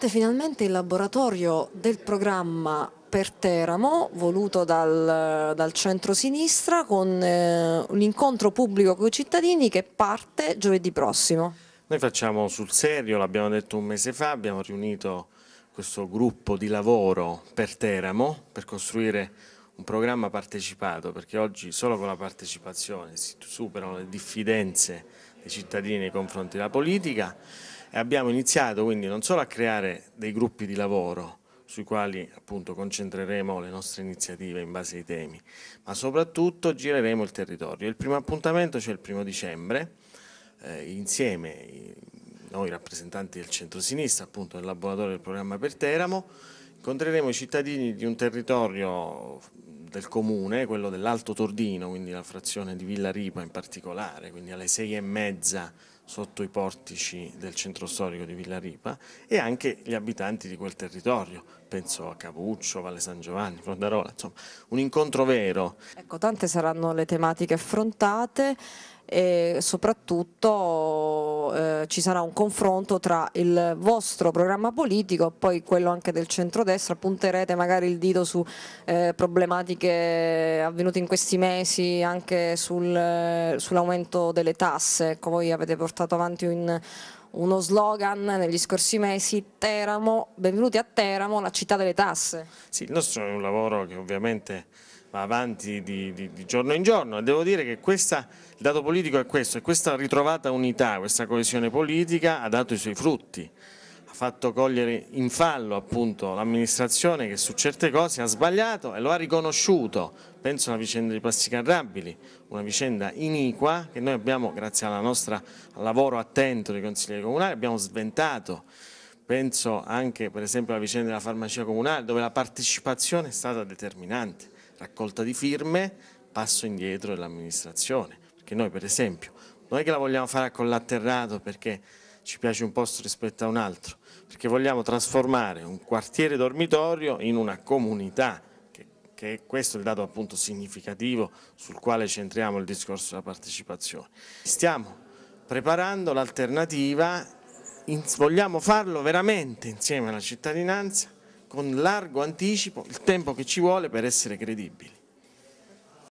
parte finalmente il laboratorio del programma per Teramo, voluto dal, dal centro-sinistra, con eh, un incontro pubblico con i cittadini che parte giovedì prossimo. Noi facciamo sul serio, l'abbiamo detto un mese fa, abbiamo riunito questo gruppo di lavoro per Teramo per costruire un programma partecipato, perché oggi solo con la partecipazione si superano le diffidenze dei cittadini nei confronti della politica e abbiamo iniziato quindi non solo a creare dei gruppi di lavoro sui quali appunto concentreremo le nostre iniziative in base ai temi, ma soprattutto gireremo il territorio. Il primo appuntamento c'è il primo dicembre, eh, insieme noi rappresentanti del centro-sinistra, appunto del laboratorio del programma per Teramo, incontreremo i cittadini di un territorio del comune, quello dell'Alto Tordino, quindi la frazione di Villa Ripa in particolare, quindi alle sei e mezza sotto i portici del centro storico di Villa Ripa e anche gli abitanti di quel territorio, penso a Capuccio, Valle San Giovanni, Frondarola, insomma un incontro vero. Ecco, tante saranno le tematiche affrontate, e soprattutto eh, ci sarà un confronto tra il vostro programma politico e poi quello anche del centrodestra, punterete magari il dito su eh, problematiche avvenute in questi mesi anche sul, eh, sull'aumento delle tasse, ecco, voi avete portato avanti un uno slogan negli scorsi mesi, Teramo, benvenuti a Teramo, la città delle tasse. Sì, il nostro è un lavoro che ovviamente va avanti di, di, di giorno in giorno. Devo dire che questa, il dato politico è questo, e questa ritrovata unità, questa coesione politica ha dato i suoi frutti, ha fatto cogliere in fallo appunto l'amministrazione che su certe cose ha sbagliato e lo ha riconosciuto. Penso alla vicenda di Passicarrabili, una vicenda iniqua che noi abbiamo, grazie alla nostra, al lavoro attento dei consiglieri comunali, abbiamo sventato penso anche per esempio alla vicenda della farmacia comunale dove la partecipazione è stata determinante raccolta di firme, passo indietro dell'amministrazione. Perché noi per esempio non è che la vogliamo fare a collaterrato perché ci piace un posto rispetto a un altro, perché vogliamo trasformare un quartiere dormitorio in una comunità, che, che questo è il dato appunto significativo sul quale centriamo il discorso della partecipazione. Stiamo preparando l'alternativa, vogliamo farlo veramente insieme alla cittadinanza con largo anticipo il tempo che ci vuole per essere credibili.